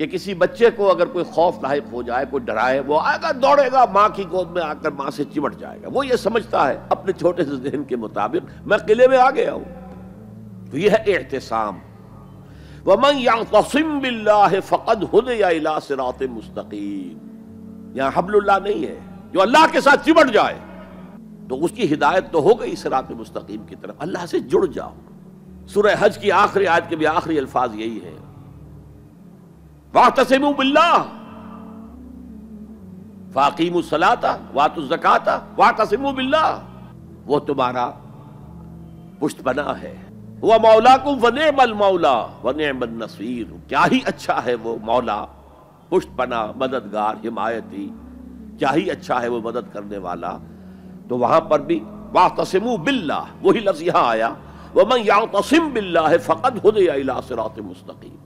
कि किसी बच्चे को अगर कोई खौफ लाक हो जाए कोई डराए वो आएगा दौड़ेगा माँ की गोद में आकर माँ से चिमट जाएगा वो ये समझता है अपने छोटे से जहन के मुताबिक मैं किले में आ गया हूं तो यह है एहतसाम फ़कद हद या सिरात मुस्तकीम यहां हबल्ला नहीं है जो अल्लाह के साथ चिमट जाए तो उसकी हिदायत तो हो गई सिरात मुस्तकीम की तरफ अल्लाह से जुड़ जाओ सुरह हज की आखिरी आज के भी आखिरी अल्फाज यही है वाहतसम बिल्ला फ़ाकीम सलाता वातुज़काता वातसम बिल्ला वो तुम्हारा पुश्त बना है वह मौला को वन मल मौला वने मल नसीर क्या ही अच्छा है वो मौला पुष्ट बना मददगार हिमायती क्या ही अच्छा है वो मदद करने वाला तो वहां पर भी वाह तसम बिल्ला वही लफ्ज यहाँ आया वह मैं या तसिम बिल्ला है फ़कत हो दे मुस्तकी